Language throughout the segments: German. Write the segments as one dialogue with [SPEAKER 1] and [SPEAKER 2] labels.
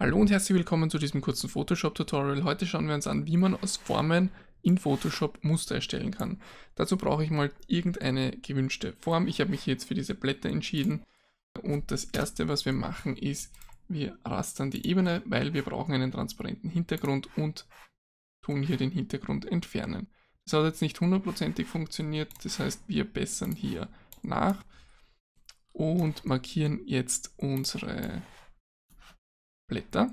[SPEAKER 1] Hallo und herzlich willkommen zu diesem kurzen Photoshop-Tutorial. Heute schauen wir uns an, wie man aus Formen in Photoshop Muster erstellen kann. Dazu brauche ich mal irgendeine gewünschte Form. Ich habe mich jetzt für diese Blätter entschieden. Und das erste, was wir machen, ist, wir rastern die Ebene, weil wir brauchen einen transparenten Hintergrund und tun hier den Hintergrund entfernen. Das hat jetzt nicht hundertprozentig funktioniert, das heißt, wir bessern hier nach und markieren jetzt unsere Blätter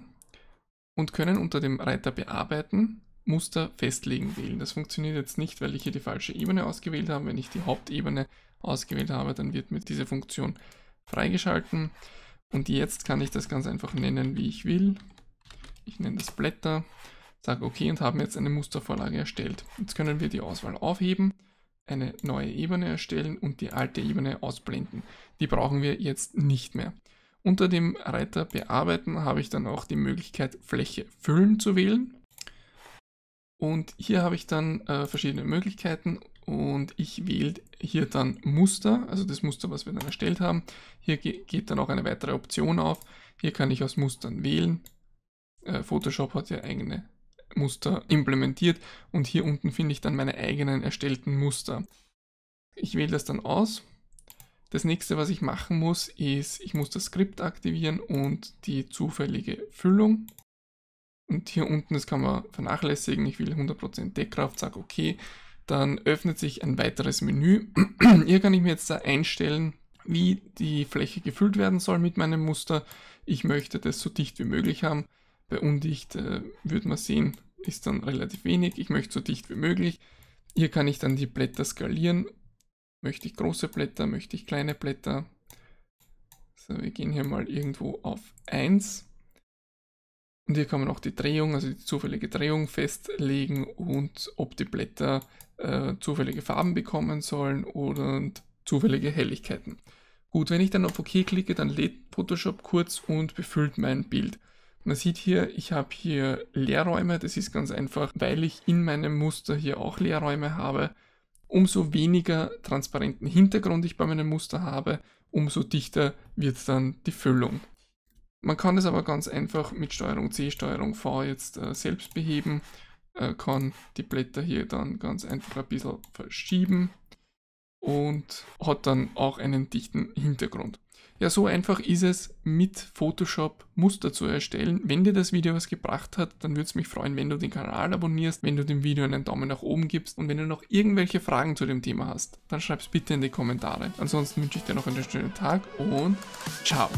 [SPEAKER 1] und können unter dem Reiter Bearbeiten Muster festlegen wählen. Das funktioniert jetzt nicht, weil ich hier die falsche Ebene ausgewählt habe. Wenn ich die Hauptebene ausgewählt habe, dann wird mir diese Funktion freigeschalten. Und jetzt kann ich das ganz einfach nennen, wie ich will. Ich nenne das Blätter, sage OK und habe jetzt eine Mustervorlage erstellt. Jetzt können wir die Auswahl aufheben, eine neue Ebene erstellen und die alte Ebene ausblenden. Die brauchen wir jetzt nicht mehr. Unter dem Reiter Bearbeiten habe ich dann auch die Möglichkeit, Fläche Füllen zu wählen. Und hier habe ich dann äh, verschiedene Möglichkeiten und ich wähle hier dann Muster, also das Muster, was wir dann erstellt haben. Hier ge geht dann auch eine weitere Option auf. Hier kann ich aus Mustern wählen. Äh, Photoshop hat ja eigene Muster implementiert und hier unten finde ich dann meine eigenen erstellten Muster. Ich wähle das dann aus das nächste, was ich machen muss, ist, ich muss das Skript aktivieren und die zufällige Füllung. Und hier unten, das kann man vernachlässigen, ich will 100% Deckkraft, sage OK. Dann öffnet sich ein weiteres Menü. hier kann ich mir jetzt da einstellen, wie die Fläche gefüllt werden soll mit meinem Muster. Ich möchte das so dicht wie möglich haben. Bei undicht äh, wird man sehen, ist dann relativ wenig. Ich möchte so dicht wie möglich. Hier kann ich dann die Blätter skalieren Möchte ich große Blätter, möchte ich kleine Blätter? So, wir gehen hier mal irgendwo auf 1. Und hier kann man auch die Drehung, also die zufällige Drehung festlegen und ob die Blätter äh, zufällige Farben bekommen sollen oder zufällige Helligkeiten. Gut, wenn ich dann auf OK klicke, dann lädt Photoshop kurz und befüllt mein Bild. Man sieht hier, ich habe hier Leerräume, das ist ganz einfach, weil ich in meinem Muster hier auch Leerräume habe umso weniger transparenten Hintergrund ich bei meinem Muster habe, umso dichter wird dann die Füllung. Man kann es aber ganz einfach mit Steuerung C, Steuerung V jetzt äh, selbst beheben, äh, kann die Blätter hier dann ganz einfach ein bisschen verschieben und hat dann auch einen dichten Hintergrund. Ja, so einfach ist es, mit Photoshop Muster zu erstellen. Wenn dir das Video was gebracht hat, dann würde es mich freuen, wenn du den Kanal abonnierst, wenn du dem Video einen Daumen nach oben gibst und wenn du noch irgendwelche Fragen zu dem Thema hast, dann schreib es bitte in die Kommentare. Ansonsten wünsche ich dir noch einen schönen Tag und ciao!